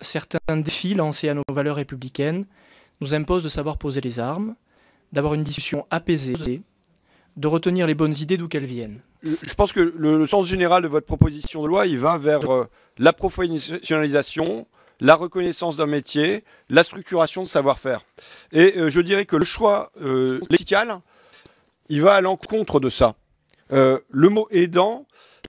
certains défis lancés à nos valeurs républicaines nous imposent de savoir poser les armes, d'avoir une discussion apaisée, de retenir les bonnes idées d'où qu'elles viennent. Je pense que le, sens général de votre proposition de loi, il va vers euh, la professionnalisation, la reconnaissance d'un métier, la structuration de savoir-faire. Et euh, je dirais que le choix euh, il va à l'encontre de ça. Euh, le mot aidant,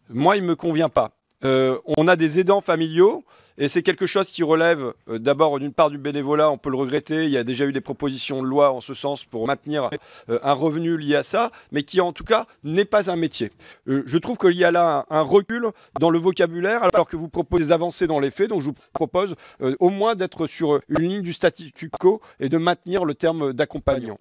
moi, il ne me convient pas. on a des aidants familiaux et c'est quelque chose qui relève euh, d'abord d'une part du bénévolat, on peut le regretter, il y a déjà eu des propositions de loi en ce sens pour maintenir euh, un revenu lié à ça, mais qui en tout cas n'est pas un métier. Euh, je trouve qu'il y a là un, recul dans le vocabulaire, alors que vous proposez des avancées dans les faits, donc je vous propose au moins d'être sur une ligne du statu quo et de maintenir le terme d'accompagnant.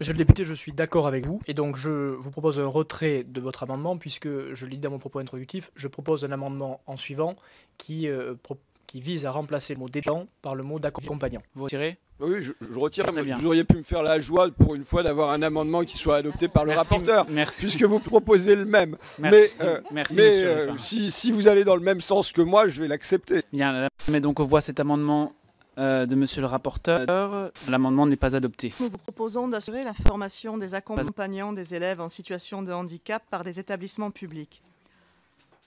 Monsieur le député, je suis d'accord avec vous et donc je vous propose un retrait de votre amendement puisque je lis dans mon propos introductif, je propose un amendement en suivant qui, euh, vise à remplacer le mot dépend par le mot d'accompagnant. Vous retirez bah oui, je, retire. Vous auriez pu me faire la joie pour une fois d'avoir un amendement qui soit adopté par le rapporteur, merci. puisque vous proposez le même. Merci, mais, euh, merci, euh, si, si, vous allez dans le même sens que moi, je vais l'accepter. Bien, mais donc on voit cet amendement euh, de Monsieur le rapporteur. L'amendement n'est pas adopté. Nous vous proposons d'assurer la formation des accompagnants des élèves en situation de handicap par des établissements publics.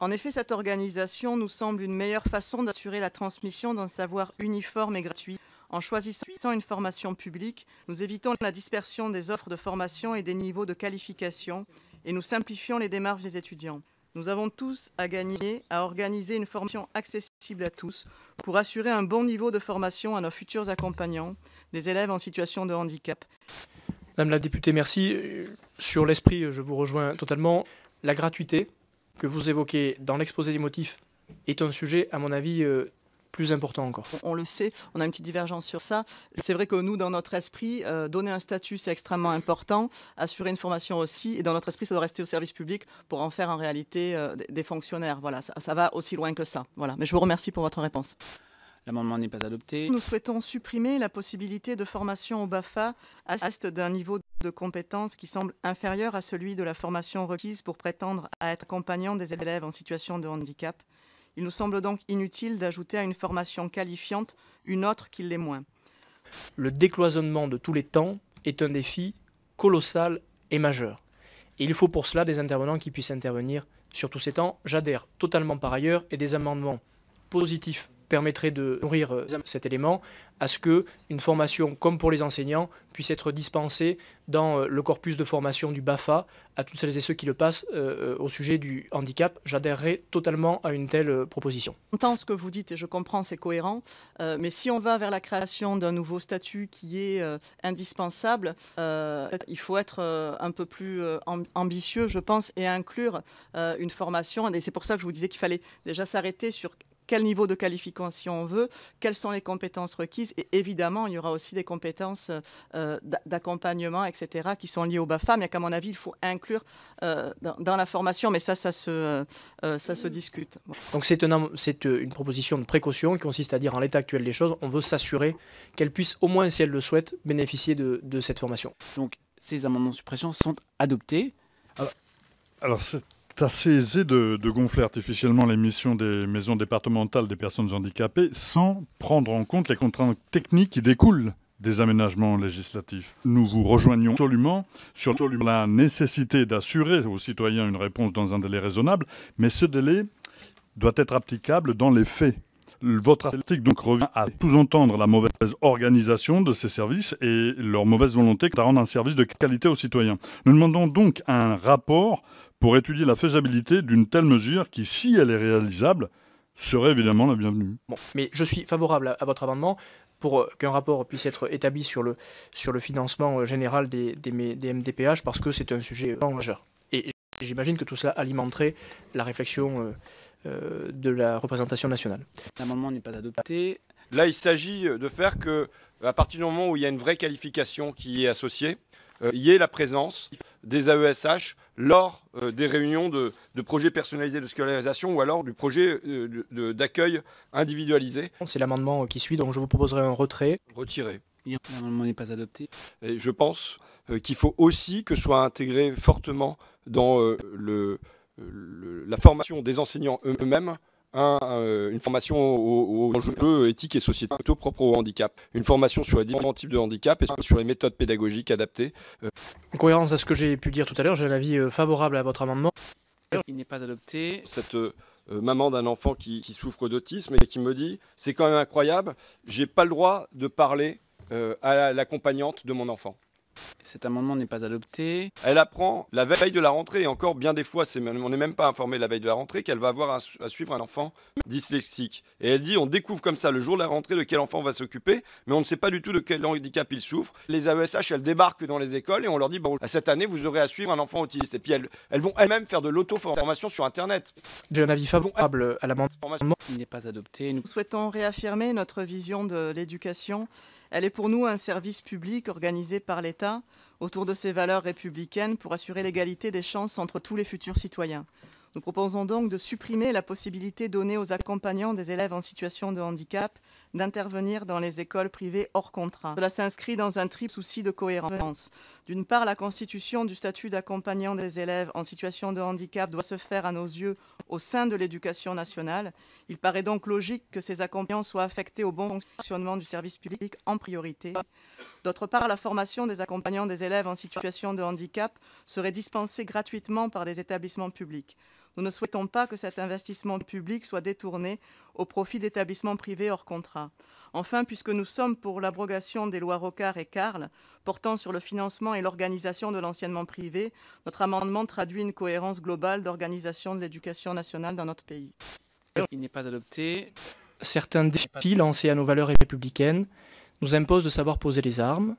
En effet, cette organisation nous semble une meilleure façon d'assurer la transmission d'un savoir uniforme et gratuit. En choisissant une formation publique, nous évitons la dispersion des offres de formation et des niveaux de qualification et nous simplifions les démarches des étudiants. Nous avons tous à gagner à organiser une formation accessible à tous pour assurer un bon niveau de formation à nos futurs accompagnants, des élèves en situation de handicap. Madame la députée, merci. Euh, sur l'esprit, euh, je vous rejoins totalement. La gratuité que vous évoquez dans l'exposé des motifs est un sujet, à mon avis, euh, plus important encore. On le sait, on a une petite divergence sur ça. C'est vrai que nous, dans notre esprit, euh, donner un statut, c'est extrêmement important, assurer une formation aussi, et dans notre esprit, ça doit rester au service public pour en faire en réalité euh, des fonctionnaires. Voilà, ça, va aussi loin que ça. Voilà, mais je vous remercie pour votre réponse. L'amendement n'est pas adopté. Nous souhaitons supprimer la possibilité de formation au BAFA à d'un niveau de compétence qui semble inférieur à celui de la formation requise pour prétendre à être accompagnant des élèves en situation de handicap. Il nous semble donc inutile d'ajouter à une formation qualifiante une autre qui l'est moins. Le décloisonnement de tous les temps est un défi colossal et majeur. Et il faut pour cela des intervenants qui puissent intervenir sur tous ces temps. J'adhère totalement par ailleurs et des amendements positifs permettrait de nourrir euh, cet élément à ce que une formation comme pour les enseignants puisse être dispensée dans euh, le corpus de formation du BAFA à toutes celles et ceux qui le passent euh, au sujet du handicap. J'adhérerai totalement à une telle proposition. J'entends ce que vous dites et je comprends, c'est cohérent, mais si on va vers la création d'un nouveau statut qui est indispensable, il faut être un peu plus ambitieux, je pense, et inclure une formation. Et c'est pour ça que je vous disais qu'il fallait déjà s'arrêter sur quel niveau de qualification on veut, quelles sont les compétences requises. Et évidemment, il y aura aussi des compétences euh, d'accompagnement, etc., qui sont liées au BAFA, mais qu'à mon avis, il faut inclure euh, dans, la formation. Mais ça, ça se, euh, ça se discute. Donc c'est une proposition de précaution qui consiste à dire, en l'état actuel des choses, on veut s'assurer qu'elles puissent, au moins si elles le souhaitent, bénéficier de, cette formation. Donc ces amendements de suppression sont adoptés. Alors, alors assez aisé de, gonfler artificiellement les missions des maisons départementales des personnes handicapées sans prendre en compte les contraintes techniques qui découlent des aménagements législatifs. Nous vous rejoignons absolument sur la nécessité d'assurer aux citoyens une réponse dans un délai raisonnable, mais ce délai doit être applicable dans les faits. Votre politique donc revient à sous-entendre la mauvaise organisation de ces services et leur mauvaise volonté à rendre un service de qualité aux citoyens. Nous demandons donc un rapport pour étudier la faisabilité d'une telle mesure qui, si elle est réalisable, serait évidemment la bienvenue. mais je suis favorable à, votre amendement pour euh, qu'un rapport puisse être établi sur le, sur le financement euh, général des, des, des MDPH parce que c'est un sujet euh, majeur. Et j'imagine que tout cela alimenterait la réflexion euh, de la représentation nationale. L'amendement n'est pas adopté. Là, il s'agit de faire que, à partir du moment où il y a une vraie qualification qui est associée, euh, il y ait la présence des AESH lors euh, des réunions de, projets personnalisés de scolarisation ou alors du projet d'accueil individualisé. C'est l'amendement qui suit, donc je vous proposerai un retrait. Retiré. L'amendement n'est pas adopté. je pense qu'il faut aussi que soit intégré fortement dans le euh, la formation des enseignants eux-mêmes un, euh, une formation aux, enjeux éthiques et sociétaux plutôt propres au handicap, une formation sur les différents types de handicap et sur les méthodes pédagogiques adaptées. En cohérence à ce que j'ai pu dire tout à l'heure, j'ai un avis euh, favorable à votre amendement. Il n'est pas adopté. Cette maman d'un enfant qui, qui souffre d'autisme et qui me dit c'est quand même incroyable, j'ai pas le droit de parler à l'accompagnante de mon enfant. Cet amendement n'est pas adopté. Elle apprend la veille de la rentrée, et encore bien des fois, on n'est même pas informé la veille de la rentrée, qu'elle va avoir à, suivre un enfant dyslexique. Et elle dit on découvre comme ça le jour de la rentrée de quel enfant on va s'occuper, mais on ne sait pas du tout de quel handicap il souffre. Les AESH, elles débarquent dans les écoles et on leur dit bon, cette année, vous aurez à suivre un enfant autiste. Et puis elles, vont elles-mêmes faire de l'auto-formation sur Internet. J'ai un avis favorable à l'amendement. Il n'est pas adopté. Nous souhaitons réaffirmer notre vision de l'éducation elle est pour nous un service public organisé par l'État autour de ses valeurs républicaines pour assurer l'égalité des chances entre tous les futurs citoyens. Nous proposons donc de supprimer la possibilité donnée aux accompagnants des élèves en situation de handicap d'intervenir dans les écoles privées hors contrat. Cela s'inscrit dans un triple souci de cohérence. D'une part, la constitution du statut d'accompagnant des élèves en situation de handicap doit se faire à nos yeux au sein de l'éducation nationale. Il paraît donc logique que ces accompagnants soient affectés au bon fonctionnement du service public en priorité. D'autre part, la formation des accompagnants des élèves en situation de handicap serait dispensée gratuitement par des établissements publics. Nous ne souhaitons pas que cet investissement public soit détourné au profit d'établissements privés hors contrat. Enfin, puisque nous sommes pour l'abrogation des lois Rocard et Carl portant sur le financement et l'organisation de l'enseignement privé, notre amendement traduit une cohérence globale d'organisation de l'éducation nationale dans notre pays. Il n'est pas adopté. Certains défis lancés à nos valeurs républicaines nous imposent de savoir poser les armes,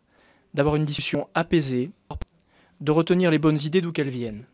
d'avoir une discussion apaisée, de retenir les bonnes idées d'où qu'elles viennent.